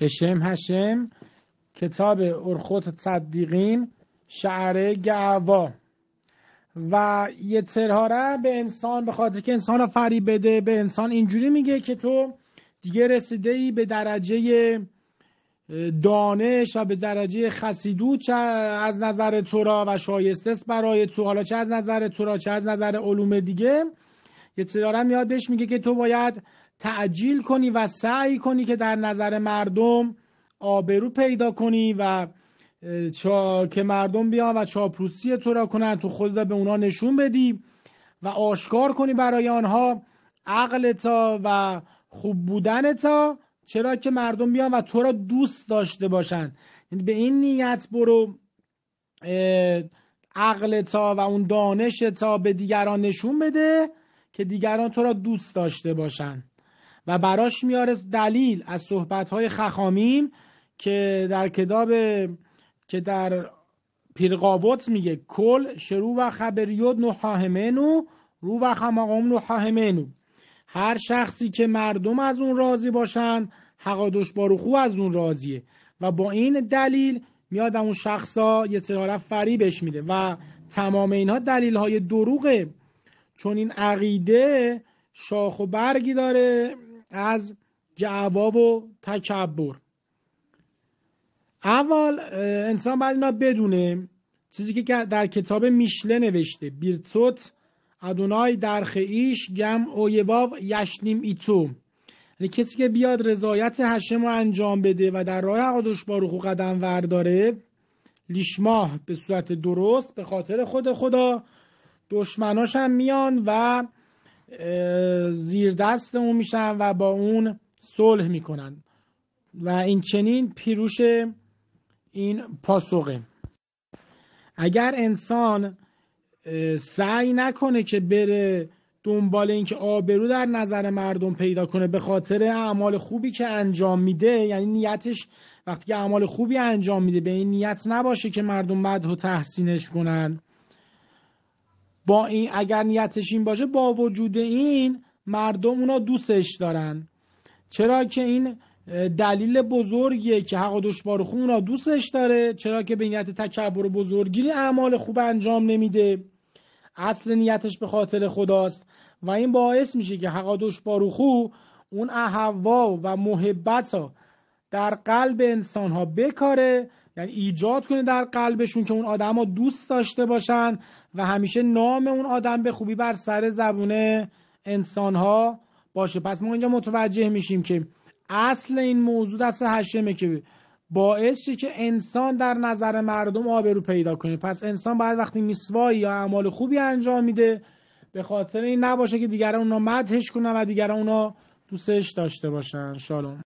هشم هشم کتاب ارخوت صدیقین شعر گعوا و یه ترهاره به انسان به خاطر که انسان رو فریب بده به انسان اینجوری میگه که تو دیگه رسیده ای به درجه دانش و به درجه خسیدو چه از نظر تورا و شایسته است برای تو حالا چه از نظر تورا چه از نظر علوم دیگه یه ترهاره میاد بهش میگه که تو باید تعجیل کنی و سعی کنی که در نظر مردم آبرو پیدا کنی و چا... که مردم بیان و چاپروسی تو را کنن تو خودت به اونا نشون بدی و آشکار کنی برای آنها عقلتا و خوب تا چرا که مردم بیان و تو را دوست داشته باشن یعنی به این نیت برو عقلتا و اون دانش تا به دیگران نشون بده که دیگران تو را دوست داشته باشند. و براش میاره دلیل از صحبتهای خخامیم که در کتاب که در پیرقاوت میگه کل شروع و خبریود نحاهمنو رو و هر شخصی که مردم از اون راضی باشن حقادش باروخو از اون راضیه و با این دلیل میاد اون شخصا یه فری فریبش میده و تمام اینها دلیل های دروغه چون این عقیده شاخ و برگی داره از جواب و تکبر اول انسان باید اینا بدونه چیزی که در کتاب میشله نوشته بیرتوت ادونای درخ ایش گم اویباب یشنیم ایتو یعنی کسی که بیاد رضایت هشم رو انجام بده و در راه با روخ قدم ورداره لیشماه به صورت درست به خاطر خود خدا دشمناش هم میان و زیر دست اون میشن و با اون صلح میکنن و این چنین پیروش این پاسخه اگر انسان سعی نکنه که بره دنبال اینکه آبرو در نظر مردم پیدا کنه به خاطر اعمال خوبی که انجام میده یعنی نیتش وقتی که اعمال خوبی انجام میده به این نیت نباشه که مردم مدح و تحسینش کنن با این اگر نیتش این باشه با وجود این مردم اونا دوستش دارن چرا که این دلیل بزرگیه که حق و اونا دوستش داره چرا که به نیت تکبر و بزرگی اعمال خوب انجام نمیده اصل نیتش به خاطر خداست و این باعث میشه که حق و اون احوا و محبت ها در قلب انسان ها بکاره یعنی ایجاد کنه در قلبشون که اون آدم ها دوست داشته باشن و همیشه نام اون آدم به خوبی بر سر زبونه انسان ها باشه پس ما اینجا متوجه میشیم که اصل این موضوع دست هشمه که باعث شه که انسان در نظر مردم آبرو پیدا کنه پس انسان باید وقتی میسوایی یا اعمال خوبی انجام میده به خاطر این نباشه که دیگران اونا مدهش کنن و دیگران اونا دوستش داشته باشن شالوم